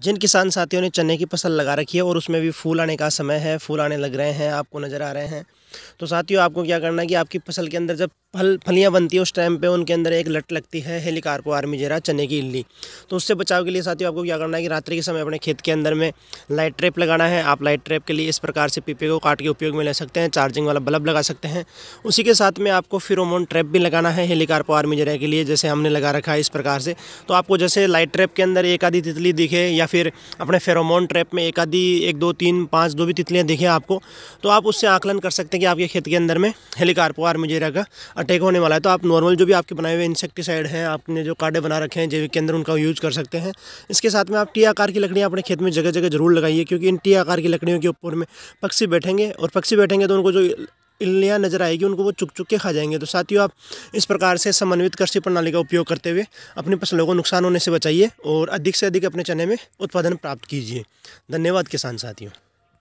जिन किसान साथियों ने चने की फसल लगा रखी है और उसमें भी फूल आने का समय है फूल आने लग रहे हैं आपको नज़र आ रहे हैं तो साथियों आपको क्या करना है कि आपकी फसल के अंदर जब फल फलियाँ बनती है उस टाइम पे उनके अंदर एक लट लगती है आर्मी आर्मीजेरा चने की इल्ली तो उससे बचाव के लिए साथियों आपको क्या करना है कि रात्रि के समय अपने खेत के अंदर में लाइट ट्रैप लगाना है आप लाइट ट्रैप के लिए इस प्रकार से पीपे को काट के उपयोग में ले सकते हैं चार्जिंग वाला बल्ब लगा सकते हैं उसी के साथ में आपको फिरोमोन ट्रैप भी लगाना है आर्मी आर्मीजेरा के लिए जैसे हमने लगा रखा है इस प्रकार से तो आपको जैसे लाइट ट्रैप के अंदर एक आधी तितली दिखे या फिर अपने फेरोमोन ट्रैप में एक आधी एक दो तीन पाँच दो भी तितलियाँ दिखे आपको तो आप उससे आकलन कर सकते हैं कि आपके खेत के अंदर में हेलिकार्पो आर्मजेरा का अटैक होने वाला है तो आप नॉर्मल जो भी आपके बनाए हुए इंसेक्टिसाइड हैं आपने जो काटे बना रखे हैं जैविक के अंदर उनका यूज़ कर सकते हैं इसके साथ में आप टी आकार की लकड़ियाँ अपने खेत में जगह जगह जरूर लगाइए क्योंकि इन टी आकार की लकड़ियों के ऊपर में पक्षी बैठेंगे और पक्षी बैठेंगे तो उनको जो इल्लियाँ नज़र आएगी उनको वो चुक चुक के खा जाएंगे तो साथियों आप इस प्रकार से समन्वित कृषि प्रणाली का उपयोग करते हुए अपनी फसलों को नुकसान होने से बचाइए और अधिक से अधिक अपने चने में उत्पादन प्राप्त कीजिए धन्यवाद किसान साथियों